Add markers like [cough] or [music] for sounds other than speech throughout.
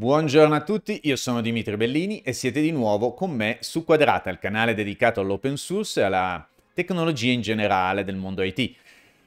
Buongiorno a tutti, io sono Dimitri Bellini e siete di nuovo con me su Quadrata, il canale dedicato all'open source e alla tecnologia in generale del mondo IT.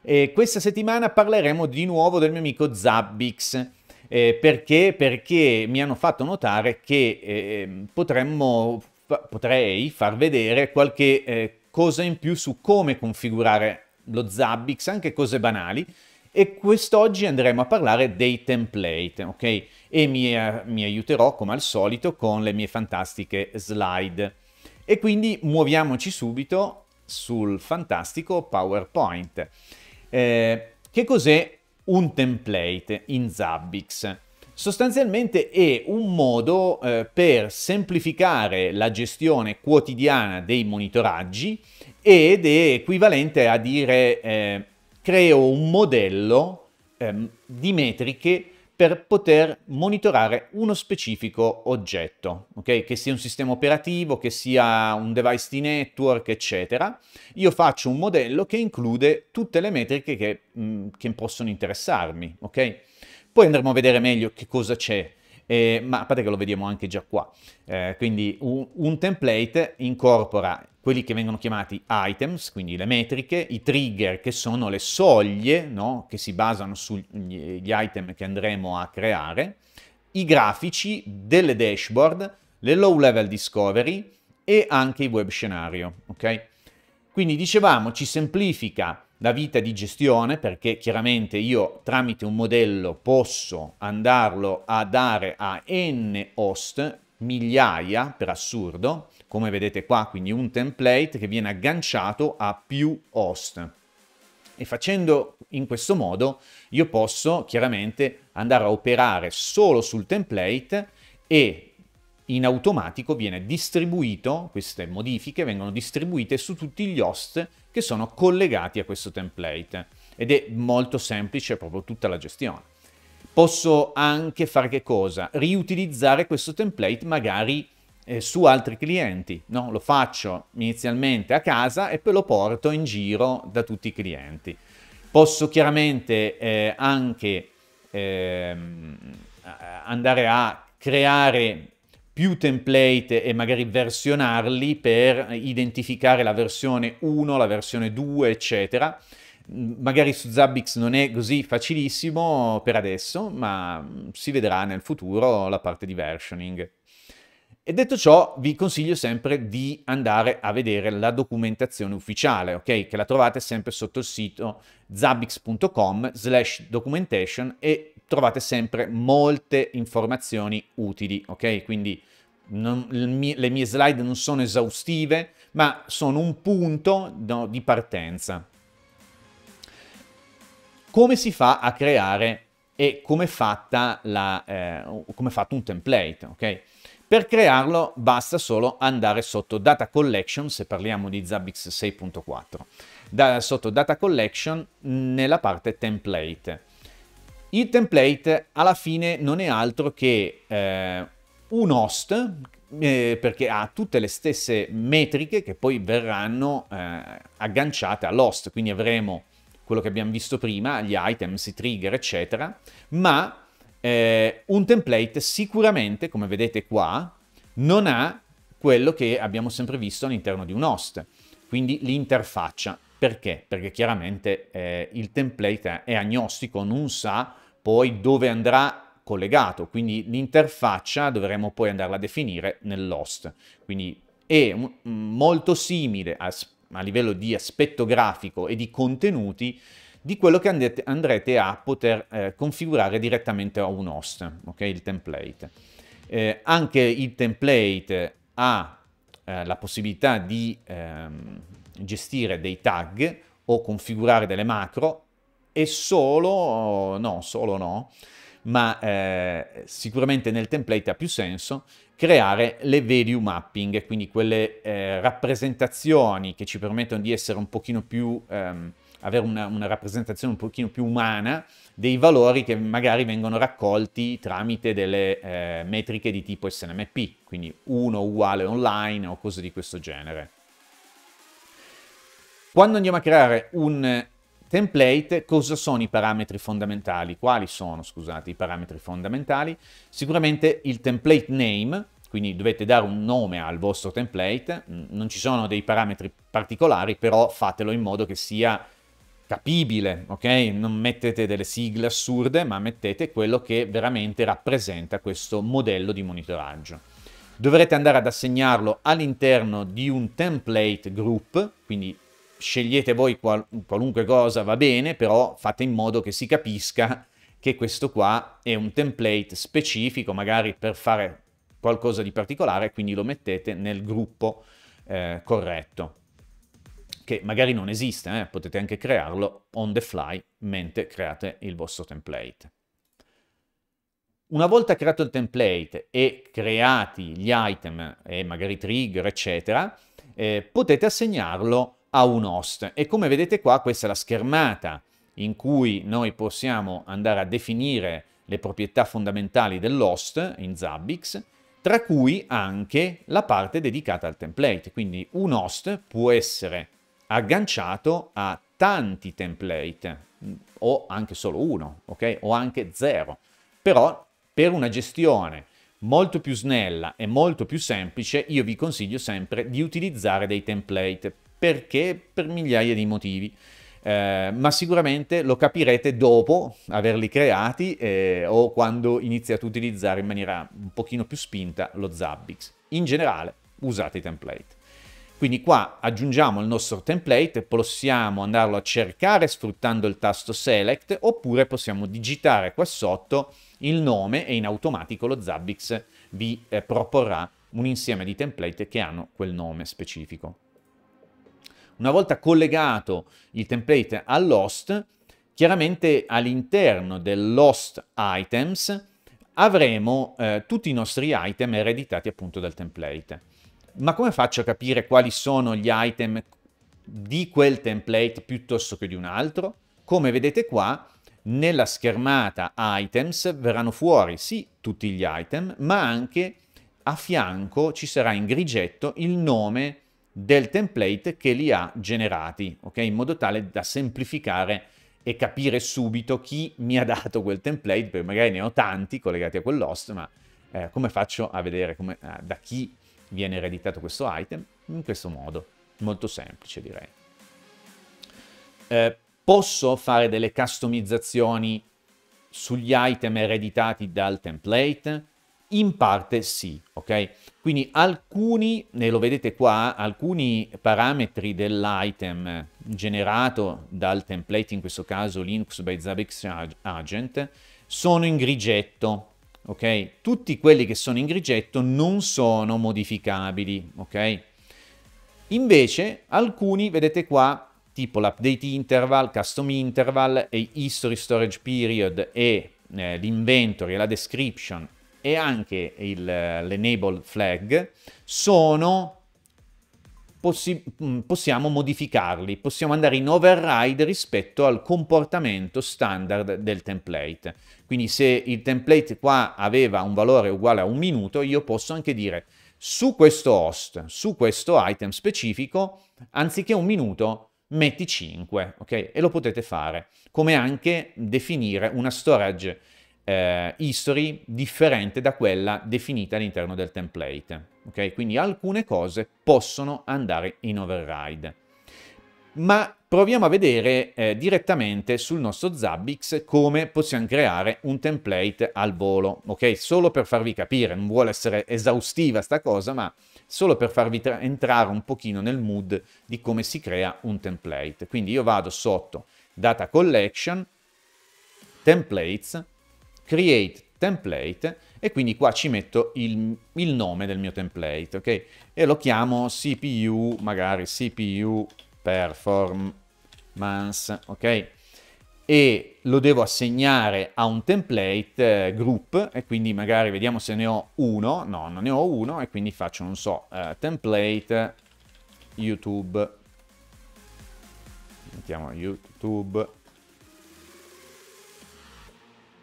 E questa settimana parleremo di nuovo del mio amico Zabbix. Eh, perché? Perché mi hanno fatto notare che eh, potremmo, potrei far vedere qualche eh, cosa in più su come configurare lo Zabbix, anche cose banali, e quest'oggi andremo a parlare dei template, ok? e mi, eh, mi aiuterò come al solito con le mie fantastiche slide. E quindi muoviamoci subito sul fantastico PowerPoint. Eh, che cos'è un template in Zabbix? Sostanzialmente è un modo eh, per semplificare la gestione quotidiana dei monitoraggi ed è equivalente a dire eh, creo un modello ehm, di metriche per poter monitorare uno specifico oggetto, okay? che sia un sistema operativo, che sia un device di network, eccetera. Io faccio un modello che include tutte le metriche che, mh, mm, che possono interessarmi. Okay? Poi andremo a vedere meglio che cosa c'è eh, ma a parte che lo vediamo anche già qua. Eh, quindi un, un template incorpora quelli che vengono chiamati items, quindi le metriche, i trigger che sono le soglie no? che si basano sugli item che andremo a creare, i grafici delle dashboard, le low level discovery e anche i web scenario. Okay? Quindi dicevamo ci semplifica la vita di gestione, perché chiaramente io tramite un modello posso andarlo a dare a n host, migliaia per assurdo, come vedete qua, quindi un template che viene agganciato a più host. E facendo in questo modo io posso chiaramente andare a operare solo sul template e in automatico viene distribuito, queste modifiche vengono distribuite su tutti gli host che sono collegati a questo template ed è molto semplice proprio tutta la gestione. Posso anche fare che cosa? Riutilizzare questo template magari eh, su altri clienti, no? Lo faccio inizialmente a casa e poi lo porto in giro da tutti i clienti. Posso chiaramente eh, anche eh, andare a creare più template e magari versionarli per identificare la versione 1, la versione 2, eccetera. Mm, magari su Zabbix non è così facilissimo per adesso, ma mm, si vedrà nel futuro la parte di versioning. E detto ciò, vi consiglio sempre di andare a vedere la documentazione ufficiale, ok? Che la trovate sempre sotto il sito zabbix.com slash documentation e trovate sempre molte informazioni utili, ok? Quindi non, le mie slide non sono esaustive, ma sono un punto no, di partenza. Come si fa a creare e come, la, eh, come è fatto un template, ok? Per crearlo basta solo andare sotto Data Collection, se parliamo di Zabbix 6.4, da, sotto Data Collection nella parte Template. Il template alla fine non è altro che eh, un host eh, perché ha tutte le stesse metriche che poi verranno eh, agganciate all'host, quindi avremo quello che abbiamo visto prima, gli items, i trigger, eccetera, ma eh, un template sicuramente, come vedete qua, non ha quello che abbiamo sempre visto all'interno di un host, quindi l'interfaccia. Perché? Perché chiaramente eh, il template è agnostico, non sa poi dove andrà collegato, quindi l'interfaccia dovremo poi andarla a definire nell'host. Quindi è molto simile a, a, livello di aspetto grafico e di contenuti di quello che andete, andrete a poter eh, configurare direttamente a un host, ok? il template. Eh, anche il template ha eh, la possibilità di ehm, gestire dei tag o configurare delle macro e solo, no, solo no, ma eh, sicuramente nel template ha più senso creare le value mapping, quindi quelle eh, rappresentazioni che ci permettono di essere un pochino più, ehm, avere una, una, rappresentazione un pochino più umana dei valori che magari vengono raccolti tramite delle eh, metriche di tipo SNMP, quindi 1 uguale online o cose di questo genere. Quando andiamo a creare un template, cosa sono i parametri fondamentali? Quali sono, scusate, i parametri fondamentali? Sicuramente il template name, quindi dovete dare un nome al vostro template, non ci sono dei parametri particolari, però fatelo in modo che sia capibile, ok? Non mettete delle sigle assurde, ma mettete quello che veramente rappresenta questo modello di monitoraggio. Dovrete andare ad assegnarlo all'interno di un template group, quindi scegliete voi qual- qualunque cosa va bene, però fate in modo che si capisca che questo qua è un template specifico, magari per fare qualcosa di particolare, quindi lo mettete nel gruppo eh, corretto, che magari non esiste, eh? potete anche crearlo on the fly mentre create il vostro template. Una volta creato il template e creati gli item e magari trigger, eccetera, eh, potete assegnarlo a a un host. E come vedete qua, questa è la schermata in cui noi possiamo andare a definire le proprietà fondamentali dell'host in Zabbix, tra cui anche la parte dedicata al template. Quindi un host può essere agganciato a tanti template, o anche solo uno, ok? O anche zero. Però per una gestione molto più snella e molto più semplice, io vi consiglio sempre di utilizzare dei template perché per migliaia di motivi. Eh, ma sicuramente lo capirete dopo averli creati eh, o quando iniziate ad utilizzare in maniera un pochino più spinta lo Zabbix. In generale usate i template. Quindi qua aggiungiamo il nostro template, possiamo andarlo a cercare sfruttando il tasto select oppure possiamo digitare qua sotto il nome e in automatico lo Zabbix vi eh, proporrà un insieme di template che hanno quel nome specifico. Una volta collegato il template all'host, chiaramente all'interno dell'host items avremo eh, tutti i nostri item ereditati appunto dal template. Ma come faccio a capire quali sono gli item di quel template piuttosto che di un altro? Come vedete qua, nella schermata items verranno fuori sì tutti gli item, ma anche a fianco ci sarà in grigetto il nome del template che li ha generati, ok? In modo tale da semplificare e capire subito chi mi ha dato quel template, perché magari ne ho tanti collegati a quell'host, ma eh, come faccio a vedere come, eh, da chi viene ereditato questo item? In questo modo, molto semplice direi. Eh, posso fare delle customizzazioni sugli item ereditati dal template? In parte sì, ok? Quindi alcuni, e lo vedete qua, alcuni parametri dell'item generato dal template, in questo caso Linux by Zabbix Agent, sono in grigetto, ok? Tutti quelli che sono in grigetto non sono modificabili, ok? Invece alcuni, vedete qua, tipo l'update interval, custom interval, e history storage period e eh, l'inventory e la description e anche il, l'enable flag sono possi- mm, possiamo modificarli, possiamo andare in override rispetto al comportamento standard del template. Quindi se il template qua aveva un valore uguale a un minuto, io posso anche dire su questo host, su questo item specifico, anziché un minuto, metti 5, ok? E lo potete fare, come anche definire una storage eh, history differente da quella definita all'interno del template. Okay? Quindi alcune cose possono andare in override. Ma proviamo a vedere eh, direttamente sul nostro Zabbix come possiamo creare un template al volo, ok? Solo per farvi capire, non vuole essere esaustiva sta cosa, ma solo per farvi entrare un pochino nel mood di come si crea un template. Quindi io vado sotto Data Collection, Templates, create template e quindi qua ci metto il, il nome del mio template, ok? E lo chiamo CPU, magari CPU performance, ok? E lo devo assegnare a un template eh, group e quindi magari vediamo se ne ho uno, no, non ne ho uno e quindi faccio, non so, eh, template YouTube, mettiamo YouTube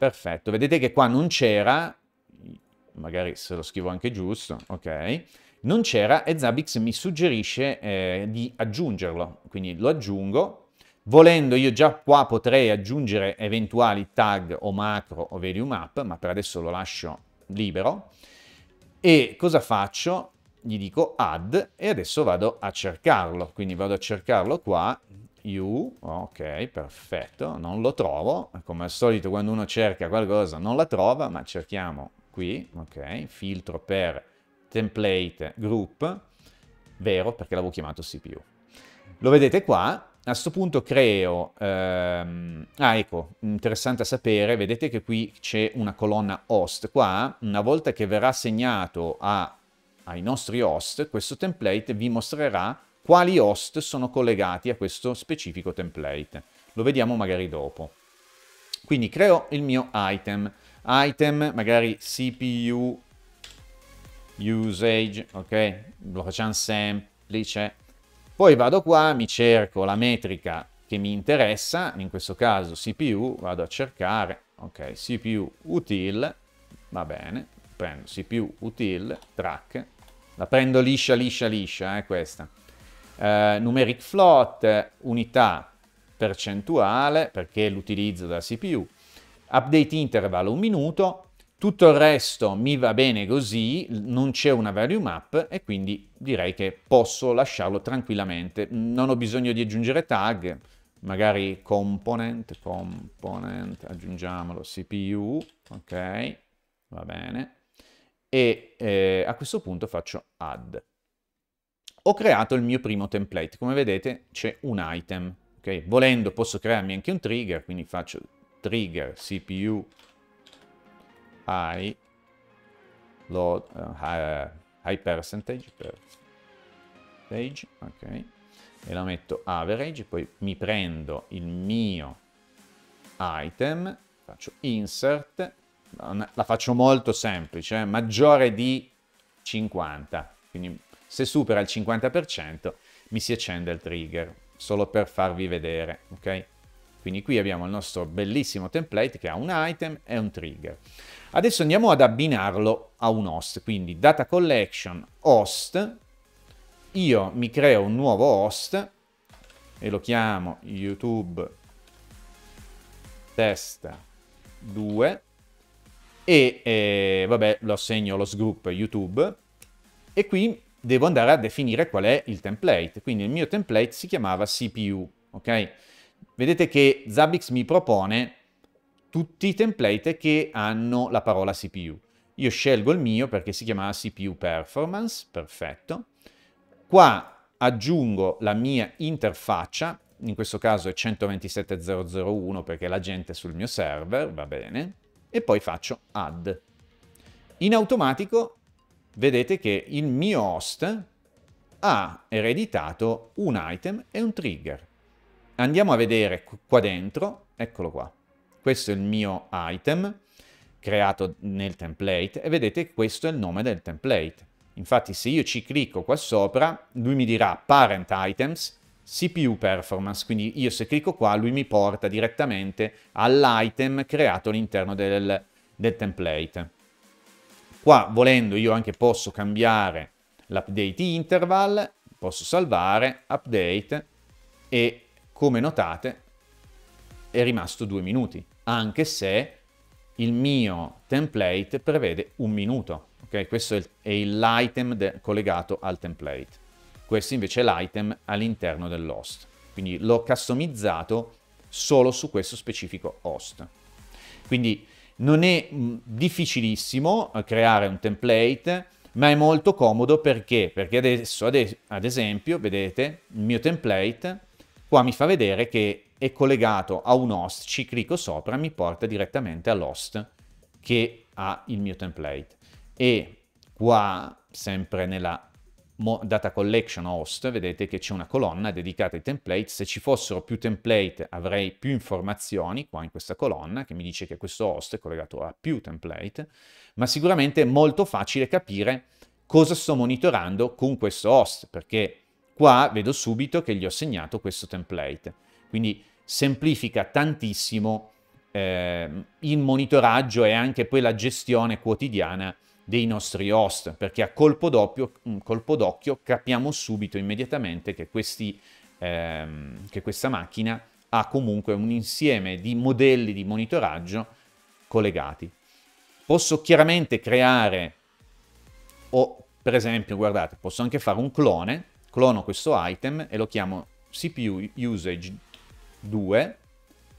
Perfetto, vedete che qua non c'era, magari se lo scrivo anche giusto, ok, non c'era e Zabbix mi suggerisce eh, di aggiungerlo, quindi lo aggiungo, volendo io già qua potrei aggiungere eventuali tag o macro o value map, ma per adesso lo lascio libero, e cosa faccio? Gli dico add e adesso vado a cercarlo, quindi vado a cercarlo qua, U, ok, perfetto, non lo trovo, come al solito quando uno cerca qualcosa non la trova, ma cerchiamo qui, ok, filtro per template group, vero perché l'avevo chiamato CPU. Lo vedete qua, a questo punto creo, ehm, ah ecco, interessante a sapere, vedete che qui c'è una colonna host, qua una volta che verrà assegnato a, ai nostri host, questo template vi mostrerà quali host sono collegati a questo specifico template. Lo vediamo magari dopo. Quindi creo il mio item, item magari CPU usage, ok? Lo facciamo semplice. Poi vado qua, mi cerco la metrica che mi interessa, in questo caso CPU, vado a cercare, ok, CPU util, va bene, prendo CPU util, track, la prendo liscia, liscia, liscia, eh, questa eh, numeric float, unità percentuale, perché l'utilizzo della CPU, update interval un minuto, tutto il resto mi va bene così, non c'è una value map e quindi direi che posso lasciarlo tranquillamente. Non ho bisogno di aggiungere tag, magari component, component, aggiungiamolo, CPU, ok, va bene. E eh, a questo punto faccio add ho creato il mio primo template. Come vedete c'è un item. Okay? Volendo posso crearmi anche un trigger, quindi faccio trigger CPU high, load, uh, eh, high, high percentage, percentage okay. e la metto average, poi mi prendo il mio item, faccio insert, la faccio molto semplice, eh? maggiore di 50, quindi se supera il 50% mi si accende il trigger, solo per farvi vedere, ok? Quindi qui abbiamo il nostro bellissimo template che ha un item e un trigger. Adesso andiamo ad abbinarlo a un host, quindi data collection host, io mi creo un nuovo host e lo chiamo YouTube test 2 e eh, vabbè lo assegno allo sgruppo YouTube e qui devo andare a definire qual è il template. Quindi il mio template si chiamava CPU, ok? Vedete che Zabbix mi propone tutti i template che hanno la parola CPU. Io scelgo il mio perché si chiamava CPU Performance, perfetto. Qua aggiungo la mia interfaccia, in questo caso è 127.001 perché la gente è sul mio server, va bene, e poi faccio add. In automatico vedete che il mio host ha ereditato un item e un trigger. Andiamo a vedere qua dentro, eccolo qua. Questo è il mio item creato nel template e vedete che questo è il nome del template. Infatti se io ci clicco qua sopra, lui mi dirà parent items, CPU performance, quindi io se clicco qua lui mi porta direttamente all'item creato all'interno del, del template. Qua volendo io anche posso cambiare l'update interval, posso salvare, update e come notate è rimasto due minuti, anche se il mio template prevede un minuto. Okay? Questo è l'item collegato al template. Questo invece è l'item all'interno dell'host. Quindi l'ho customizzato solo su questo specifico host. Quindi non è mm, difficilissimo eh, creare un template, ma è molto comodo perché? Perché adesso, ad esempio, vedete, il mio template qua mi fa vedere che è collegato a un host, ci clicco sopra, e mi porta direttamente all'host che ha il mio template. E qua, sempre nella data collection host, vedete che c'è una colonna dedicata ai template, se ci fossero più template avrei più informazioni qua in questa colonna che mi dice che questo host è collegato a più template, ma sicuramente è molto facile capire cosa sto monitorando con questo host, perché qua vedo subito che gli ho segnato questo template. Quindi semplifica tantissimo eh, il monitoraggio e anche poi la gestione quotidiana dei nostri host, perché a colpo, doppio, mm, colpo d'occhio capiamo subito, immediatamente, che, questi, ehm, che questa macchina ha comunque un insieme di modelli di monitoraggio collegati. Posso chiaramente creare, o per esempio, guardate, posso anche fare un clone, clono questo item e lo chiamo CPU usage 2,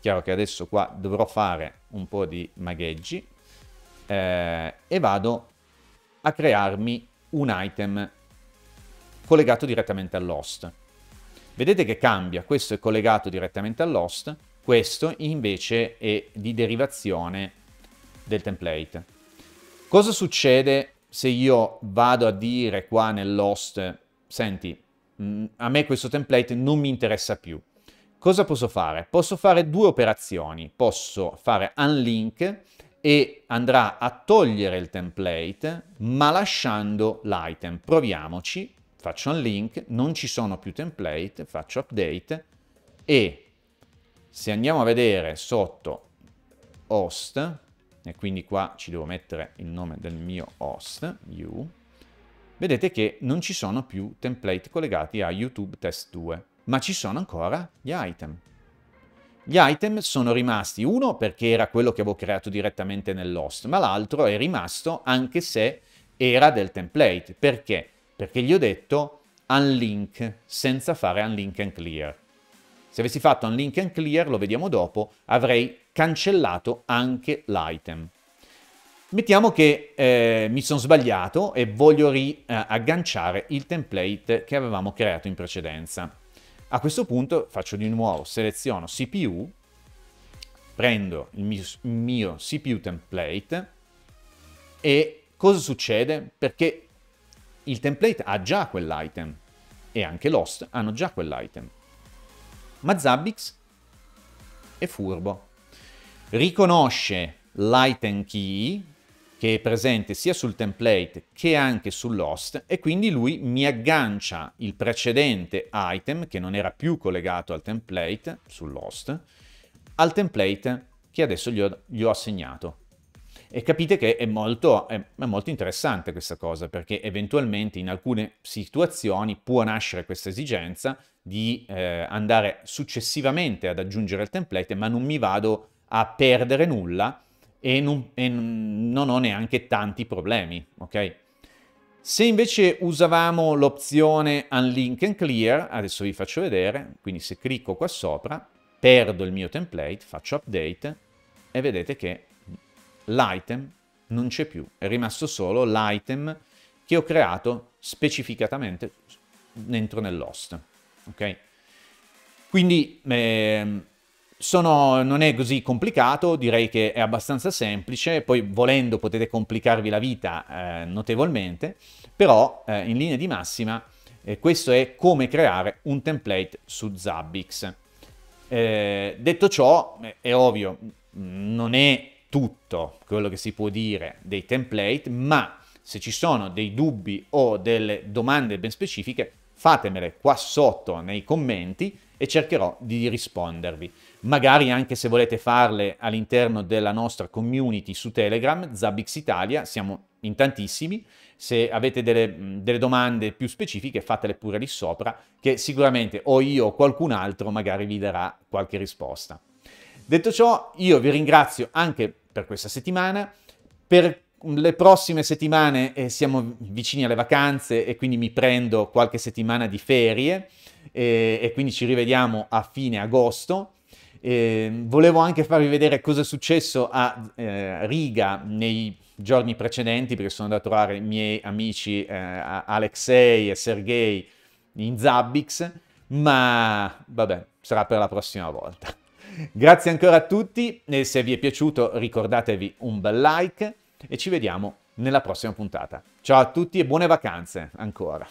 chiaro che adesso qua dovrò fare un po' di magheggi, eh, e vado a crearmi un item collegato direttamente all'host. Vedete che cambia, questo è collegato direttamente all'host, questo invece è di derivazione del template. Cosa succede se io vado a dire qua nell'host, senti, mm, a me questo template non mi interessa più. Cosa posso fare? Posso fare due operazioni. Posso fare unlink e andrà a togliere il template ma lasciando l'item. Proviamoci, faccio un link, non ci sono più template, faccio update e se andiamo a vedere sotto host, e quindi qua ci devo mettere il nome del mio host, you, vedete che non ci sono più template collegati a YouTube Test 2, ma ci sono ancora gli item. Gli item sono rimasti uno perché era quello che avevo creato direttamente nell'host, ma l'altro è rimasto anche se era del template. Perché? Perché gli ho detto unlink senza fare unlink and clear. Se avessi fatto unlink and clear, lo vediamo dopo, avrei cancellato anche l'item. Mettiamo che eh, mi sono sbagliato e voglio riagganciare il template che avevamo creato in precedenza. A questo punto faccio di nuovo, seleziono CPU, prendo il mio, il mio CPU template e cosa succede? Perché il template ha già quell'item e anche l'host hanno già quell'item. Ma Zabbix è furbo. Riconosce l'item key che è presente sia sul template che anche sull'host e quindi lui mi aggancia il precedente item che non era più collegato al template sull'host al template che adesso gli ho, gli ho assegnato. E capite che è molto, è, è molto interessante questa cosa perché eventualmente in alcune situazioni può nascere questa esigenza di eh, andare successivamente ad aggiungere il template ma non mi vado a perdere nulla e non, e non ho neanche tanti problemi, ok? Se invece usavamo l'opzione Unlink and Clear, adesso vi faccio vedere, quindi se clicco qua sopra, perdo il mio template, faccio update e vedete che l'item non c'è più, è rimasto solo l'item che ho creato specificatamente dentro nell'host, ok? Quindi... Eh, sono, non è così complicato, direi che è abbastanza semplice, poi volendo potete complicarvi la vita eh, notevolmente, però eh, in linea di massima eh, questo è come creare un template su Zabbix. Eh, detto ciò, eh, è ovvio, non è tutto quello che si può dire dei template, ma se ci sono dei dubbi o delle domande ben specifiche, fatemele qua sotto nei commenti e cercherò di rispondervi. Magari anche se volete farle all'interno della nostra community su Telegram, Zabix Italia, siamo in tantissimi. Se avete delle, delle domande più specifiche fatele pure lì sopra, che sicuramente o io o qualcun altro magari vi darà qualche risposta. Detto ciò, io vi ringrazio anche per questa settimana, per le prossime settimane eh, siamo vicini alle vacanze e quindi mi prendo qualche settimana di ferie e, e quindi ci rivediamo a fine agosto. Eh, volevo anche farvi vedere cosa è successo a eh, Riga nei giorni precedenti, perché sono andato a trovare i miei amici eh, Alexei e Sergei in Zabbix, ma vabbè, sarà per la prossima volta. [laughs] Grazie ancora a tutti e se vi è piaciuto ricordatevi un bel like e ci vediamo nella prossima puntata. Ciao a tutti e buone vacanze ancora.